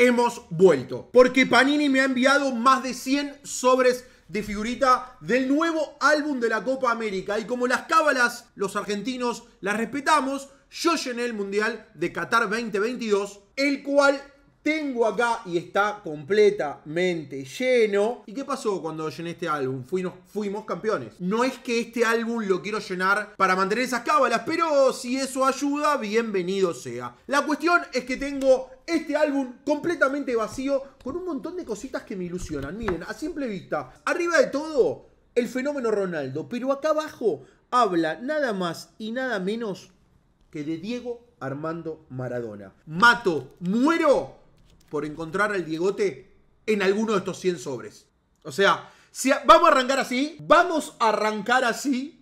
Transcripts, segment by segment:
hemos vuelto. Porque Panini me ha enviado más de 100 sobres de figurita del nuevo álbum de la Copa América. Y como las cábalas, los argentinos las respetamos, yo llené el Mundial de Qatar 2022, el cual tengo acá y está completamente lleno. ¿Y qué pasó cuando llené este álbum? Fuimos, fuimos, campeones. No es que este álbum lo quiero llenar para mantener esas cábalas, pero si eso ayuda, bienvenido sea. La cuestión es que tengo este álbum completamente vacío con un montón de cositas que me ilusionan. Miren, a simple vista, arriba de todo, el fenómeno Ronaldo, pero acá abajo habla nada más y nada menos que de Diego Armando Maradona. Mato, muero por encontrar al Diegote en alguno de estos 100 sobres. O sea, si vamos a arrancar así, vamos a arrancar así.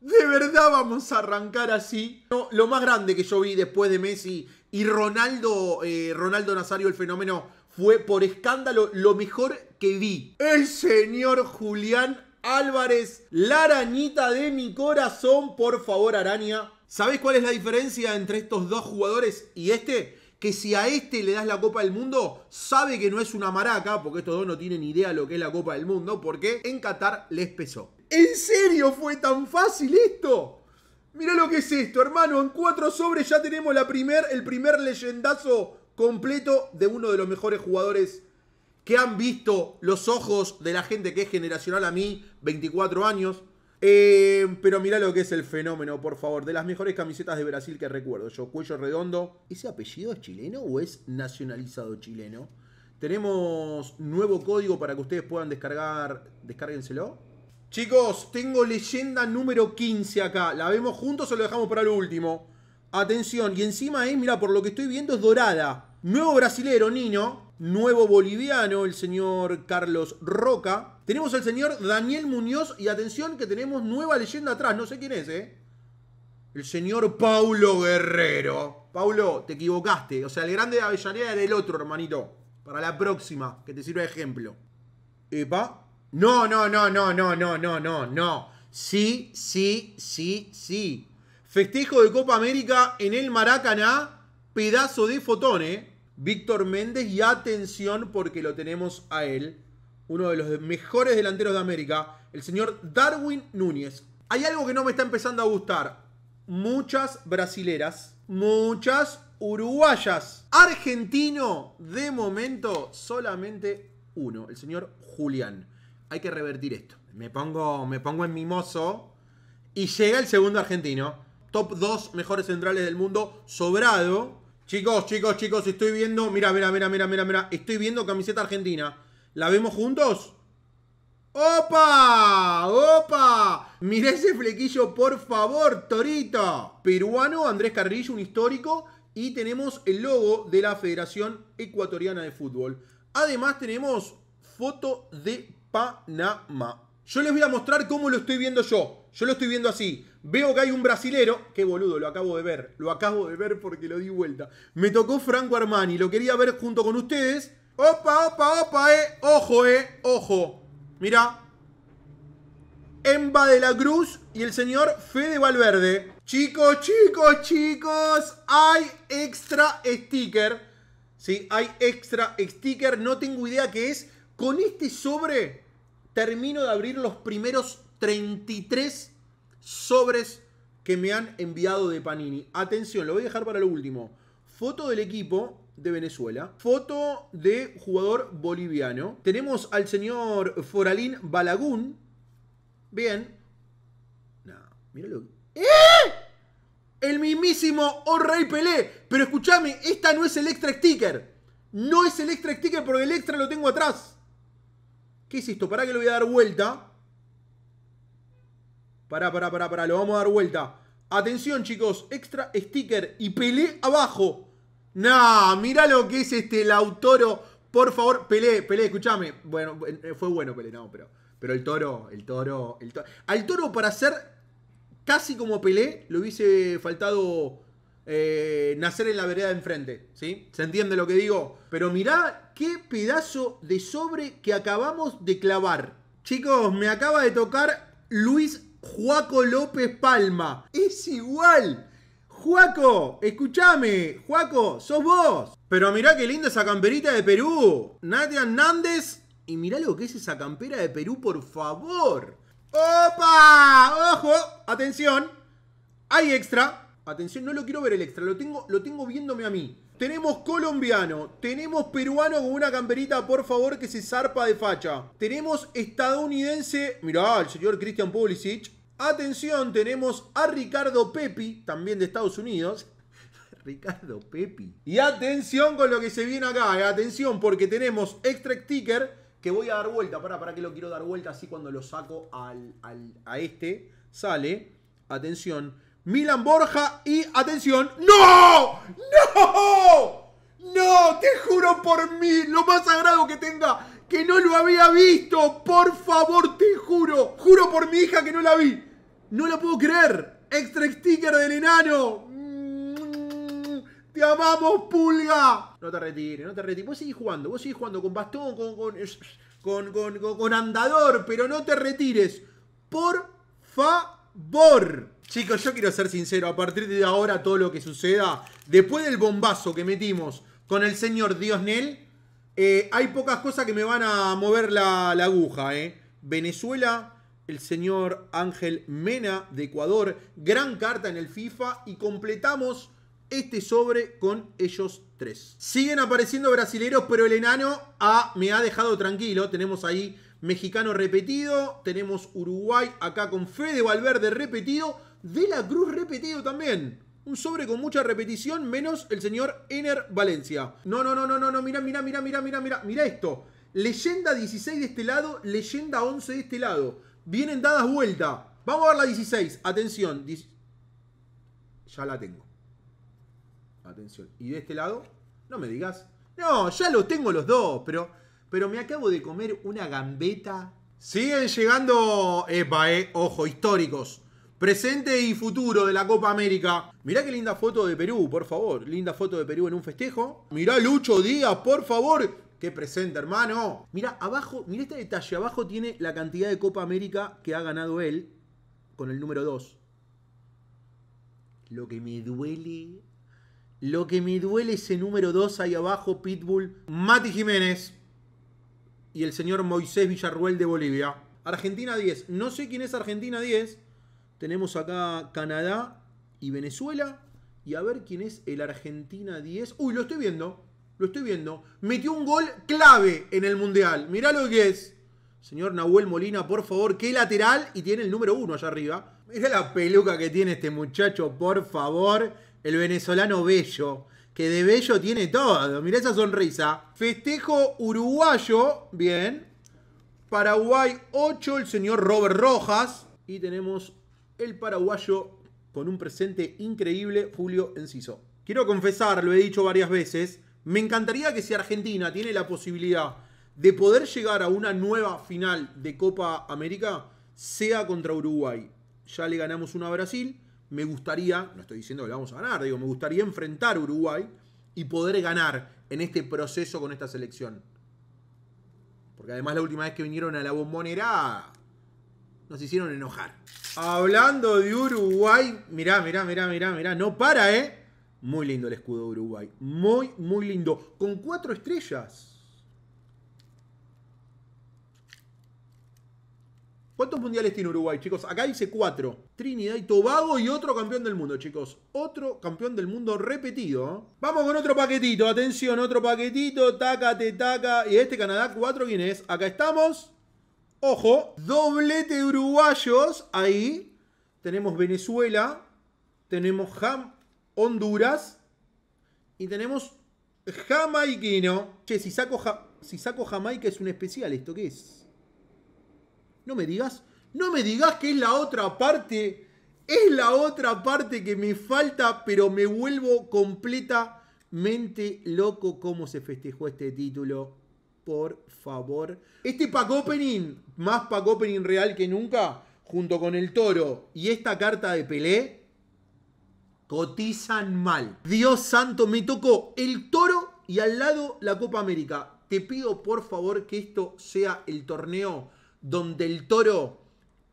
De verdad vamos a arrancar así. lo más grande que yo vi después de Messi y Ronaldo, eh, Ronaldo Nazario, el fenómeno, fue por escándalo lo mejor que vi. El señor Julián Álvarez, la arañita de mi corazón, por favor, araña. Sabes cuál es la diferencia entre estos dos jugadores y este? Que si a este le das la Copa del Mundo, sabe que no es una maraca, porque estos dos no tienen idea lo que es la Copa del Mundo, porque en Qatar les pesó. ¿En serio fue tan fácil esto? Mirá lo que es esto, hermano. En cuatro sobres ya tenemos la primer, el primer leyendazo completo de uno de los mejores jugadores que han visto los ojos de la gente que es generacional a mí, 24 años. Eh, pero mirá lo que es el fenómeno, por favor. De las mejores camisetas de Brasil que recuerdo. Yo, cuello redondo. ¿Ese apellido es chileno o es nacionalizado chileno? Tenemos nuevo código para que ustedes puedan descargar. Descárguenselo Chicos, tengo leyenda número 15 acá. ¿La vemos juntos o lo dejamos para el último? Atención, y encima es, eh, mira, por lo que estoy viendo es dorada. Nuevo brasilero, Nino. Nuevo boliviano, el señor Carlos Roca. Tenemos al señor Daniel Muñoz y atención que tenemos nueva leyenda atrás. No sé quién es, ¿eh? El señor Paulo Guerrero. Paulo, te equivocaste. O sea, el grande de Avellaneda era el otro, hermanito. Para la próxima, que te sirva de ejemplo. Epa, no, no, no, no, no, no, no, no, no. Sí, sí, sí, sí. Festejo de Copa América en el Maracaná. Pedazo de fotón, eh. Víctor Méndez y atención porque lo tenemos a él. Uno de los mejores delanteros de América. El señor Darwin Núñez. Hay algo que no me está empezando a gustar. Muchas brasileras. Muchas uruguayas. Argentino, de momento, solamente uno. El señor Julián hay que revertir esto. Me pongo, me pongo en mimoso y llega el segundo argentino. Top 2 mejores centrales del mundo, sobrado. Chicos, chicos, chicos, estoy viendo. Mira, mira, mira, mira, mira, mira. Estoy viendo camiseta argentina. ¿La vemos juntos? ¡Opa! ¡Opa! Mirá ese flequillo, por favor, Torito. Peruano, Andrés Carrillo, un histórico. Y tenemos el logo de la Federación Ecuatoriana de Fútbol. Además, tenemos foto de Panamá. Yo les voy a mostrar cómo lo estoy viendo yo. Yo lo estoy viendo así. Veo que hay un brasilero. Qué boludo, lo acabo de ver. Lo acabo de ver porque lo di vuelta. Me tocó Franco Armani. Lo quería ver junto con ustedes. Opa, opa, opa, eh. Ojo, eh. Ojo. Mira. Emba de la Cruz y el señor Fede Valverde. Chicos, chicos, chicos. Hay extra sticker. Sí, hay extra sticker. No tengo idea qué es. Con este sobre termino de abrir los primeros 33 sobres que me han enviado de Panini. Atención, lo voy a dejar para lo último. Foto del equipo de Venezuela. Foto de jugador boliviano. Tenemos al señor Foralín Balagún. Bien. No, míralo. ¡Eh! El mismísimo O'Reilly oh Pelé. Pero escúchame, esta no es el extra sticker. No es el extra sticker porque el extra lo tengo atrás. ¿Qué es esto? para que lo voy a dar vuelta. Pará, pará, pará, pará. Lo vamos a dar vuelta. Atención, chicos. Extra sticker y Pelé abajo. Nah, mirá lo que es este Lautoro. Por favor, Pelé, Pelé, escúchame. Bueno, eh, eh, fue bueno Pelé, no, pero... Pero el toro, el toro, el toro... Al toro para hacer casi como Pelé, le hubiese faltado eh, nacer en la vereda de enfrente, ¿sí? ¿Se entiende lo que digo? Pero mirá qué pedazo de sobre que acabamos de clavar. Chicos, me acaba de tocar Luis Juaco López Palma. Es igual. Juaco, escúchame. Juaco, sos vos. Pero mirá qué linda esa camperita de Perú. Nadia Hernández. Y mirá lo que es esa campera de Perú, por favor. ¡Opa! ¡Ojo! Atención. Hay extra. Atención, no lo quiero ver el extra, lo tengo, lo tengo viéndome a mí. Tenemos colombiano, tenemos peruano con una camperita, por favor, que se zarpa de facha. Tenemos estadounidense, mirá, el señor Christian Pulisic. Atención, tenemos a Ricardo Pepi, también de Estados Unidos. Ricardo Pepi. Y atención con lo que se viene acá, eh, atención, porque tenemos extra sticker que voy a dar vuelta. Para, para que lo quiero dar vuelta así cuando lo saco al, al, a este. Sale, atención. Milan Borja y atención. ¡No! ¡No! ¡No! ¡Te juro por mí! Lo más sagrado que tenga, que no lo había visto. Por favor, te juro. Juro por mi hija que no la vi. No la puedo creer. Extra sticker del enano. Te amamos, pulga. No te retires, no te retires. Vos seguís jugando, vos seguís jugando con bastón, con, con, con, con, con andador, pero no te retires. Por favor. Bor, Chicos, yo quiero ser sincero, a partir de ahora todo lo que suceda, después del bombazo que metimos con el señor Diosnel, eh, hay pocas cosas que me van a mover la, aguja. Eh. Venezuela, el señor Ángel Mena de Ecuador, gran carta en el FIFA y completamos este sobre con ellos tres. Siguen apareciendo brasileros, pero el enano me ha dejado tranquilo. Tenemos ahí mexicano repetido. Tenemos Uruguay acá con Fede Valverde repetido. De la Cruz repetido también. Un sobre con mucha repetición, menos el señor Ener Valencia. No, no, no, no, no, no, mira mira mira mira mira mira esto. Leyenda 16 de este lado, leyenda 11 de este lado. Vienen dadas vuelta. Vamos a ver la 16. Atención. Ya la tengo. Atención. Y de este lado, no me digas. No, ya lo tengo los dos, pero pero me acabo de comer una gambeta. Siguen llegando, epa, eh, ojo, históricos. Presente y futuro de la Copa América. Mirá qué linda foto de Perú, por favor. Linda foto de Perú en un festejo. Mirá Lucho Díaz, por favor. Qué presente, hermano. Mirá, abajo, mirá este detalle. Abajo tiene la cantidad de Copa América que ha ganado él con el número 2. Lo que me duele. Lo que me duele ese número 2 ahí abajo, Pitbull. Mati Jiménez, y el señor Moisés Villarruel de Bolivia. Argentina 10. No sé quién es Argentina 10. Tenemos acá Canadá y Venezuela. Y a ver quién es el Argentina 10. Uy, lo estoy viendo. Lo estoy viendo. Metió un gol clave en el Mundial. Mirá lo que es. Señor Nahuel Molina, por favor, qué lateral. Y tiene el número uno allá arriba. Mirá la peluca que tiene este muchacho, por favor. El venezolano bello que de bello tiene todo. Mirá esa sonrisa. Festejo uruguayo, bien. Paraguay 8, el señor Robert Rojas. Y tenemos el paraguayo con un presente increíble, Julio Enciso. Quiero confesar, lo he dicho varias veces, me encantaría que si Argentina tiene la posibilidad de poder llegar a una nueva final de Copa América, sea contra Uruguay. Ya le ganamos una a Brasil, me gustaría, no estoy diciendo que lo vamos a ganar, digo, me gustaría enfrentar a Uruguay y poder ganar en este proceso con esta selección. Porque además la última vez que vinieron a la bombonera nos hicieron enojar. Hablando de Uruguay, mirá, mirá, mirá, mirá, mirá, no para, ¿eh? Muy lindo el escudo de Uruguay. Muy, muy lindo. Con cuatro estrellas. ¿Cuántos mundiales tiene Uruguay, chicos? Acá dice cuatro. Trinidad y Tobago y otro campeón del mundo, chicos. Otro campeón del mundo repetido. Vamos con otro paquetito. Atención, otro paquetito. Taca, te taca. Y este Canadá ¿Cuatro ¿quién es? Acá estamos. Ojo, doblete uruguayos. Ahí tenemos Venezuela. Tenemos Honduras. Y tenemos jamaiquino. Che, si saco, si saco Jamaica es un especial. ¿Esto qué es? No me digas, no me digas que es la otra parte. Es la otra parte que me falta, pero me vuelvo completamente loco cómo se festejó este título. Por favor. Este pack opening, más pack opening real que nunca, junto con el toro y esta carta de Pelé, cotizan mal. Dios santo, me tocó el toro y al lado la Copa América. Te pido por favor que esto sea el torneo donde el toro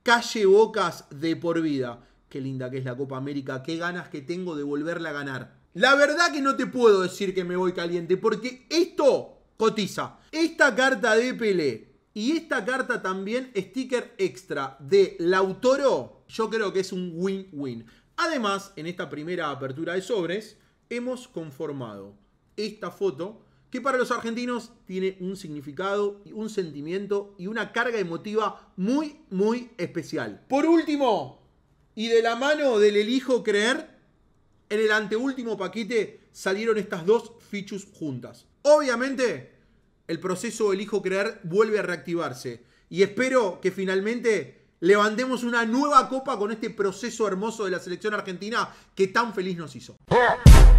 calle bocas de por vida. Qué linda que es la Copa América, qué ganas que tengo de volverla a ganar. La verdad que no te puedo decir que me voy caliente, porque esto cotiza. Esta carta de Pelé y esta carta también, sticker extra de Lautoro, yo creo que es un win-win. Además, en esta primera apertura de sobres, hemos conformado esta foto que para los argentinos tiene un significado, un sentimiento y una carga emotiva muy, muy especial. Por último, y de la mano del elijo creer, en el anteúltimo paquete salieron estas dos fichus juntas. Obviamente, el proceso elijo creer vuelve a reactivarse y espero que finalmente levantemos una nueva copa con este proceso hermoso de la selección argentina que tan feliz nos hizo.